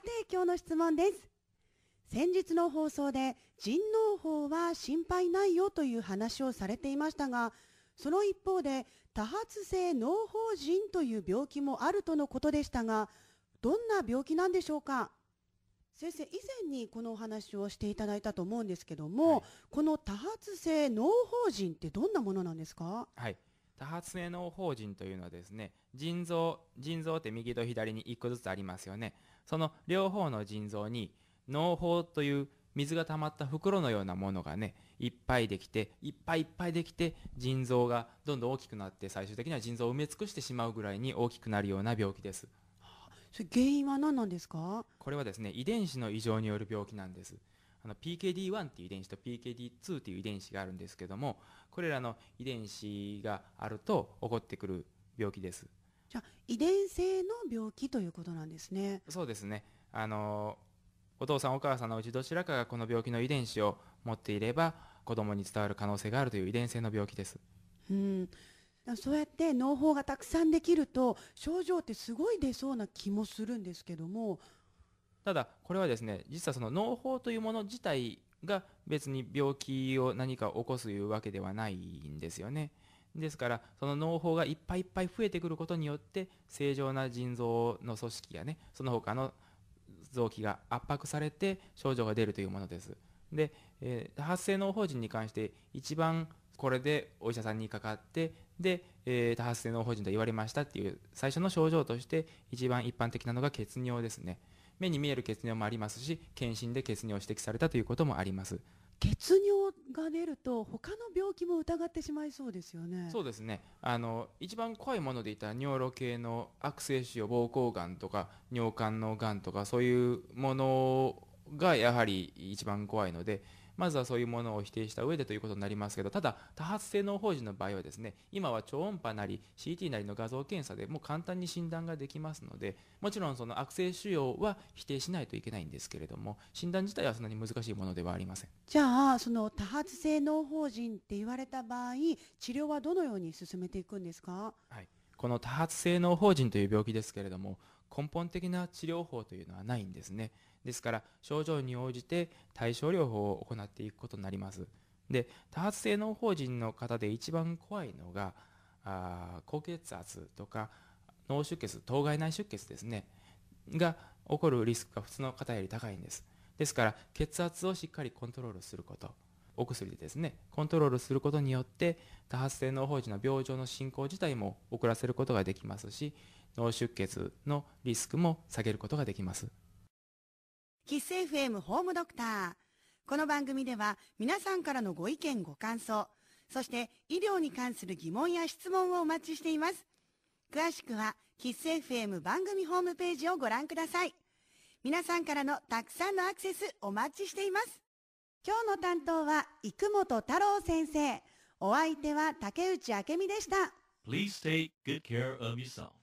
て今日の質問です先日の放送で人農法は心配ないよという話をされていましたがその一方で多発性脳法人という病気もあるとのことでしたがどんな病気なんでしょうか先生以前にこのお話をしていただいたと思うんですけども、はい、この多発性脳法人ってどんなものなんですか、はい多発性脳法人というのはですね、腎臓、腎臓って右と左に1個ずつありますよね。その両方の腎臓に脳胞という水が溜まった袋のようなものがね、いっぱいできて、いっぱいいっぱいできて、腎臓がどんどん大きくなって、最終的には腎臓を埋め尽くしてしまうぐらいに大きくなるような病気です。それ原因は何なんですかこれはですね、遺伝子の異常による病気なんです。あの PKD1 っていう遺伝子と PKD2 っていう遺伝子があるんですけどもこれらの遺伝子があると起こってくる病気ですじゃ遺伝性の病気ということなんですねそうですねあのお父さんお母さんのうちどちらかがこの病気の遺伝子を持っていれば子供に伝わる可能性があるという遺伝性の病気ですうんそうやって農法がたくさんできると症状ってすごい出そうな気もするんですけどもただ、これはですね、実はその農法というもの自体が別に病気を何か起こすいうわけではないんですよね。ですから、その農法がいっぱいいっぱい増えてくることによって、正常な腎臓の組織やね、その他の臓器が圧迫されて症状が出るというものです。で、えー、発生農法人に関して、一番これでお医者さんにかかって、で、えー、多発性脳法人と言われましたっていう最初の症状として一番一般的なのが血尿ですね。目に見える血尿もありますし検診で血尿を指摘されたということもあります血尿が出ると他の病気も疑ってしまいそうですよねそうですねあの一番怖いものでいた尿路系の悪性腫瘍膀胱がんとか尿管のがんとかそういうものがやはり一番怖いのでまずはそういうものを否定した上でということになりますけど、ただ、多発性脳法人の場合はですね、今は超音波なり CT なりの画像検査でもう簡単に診断ができますので、もちろんその悪性腫瘍は否定しないといけないんですけれども、診断自体はそんなに難しいものではありません。じゃあ、その多発性脳法人って言われた場合、治療はどのように進めていくんですかはい。この多発性脳法人という病気ですけれども、根本的な治療法というのはないんですね。ですから、症状に応じて対症療法を行っていくことになります。で、多発性脳法人の方で一番怖いのが、あ高血圧とか脳出血、当該内出血ですね、が起こるリスクが普通の方より高いんです。ですから、血圧をしっかりコントロールすること。お薬でですねコントロールすることによって多発性脳胞児の病状の進行自体も遅らせることができますし脳出血のリスクも下げることができますキス FM ホームドクターこの番組では皆さんからのご意見ご感想そして医療に関する疑問や質問をお待ちしています詳しくはキス FM 番組ホームページをご覧ください皆さんからのたくさんのアクセスお待ちしています今日の担当は生本太郎先生お相手は竹内明美でした Please take good care of yourself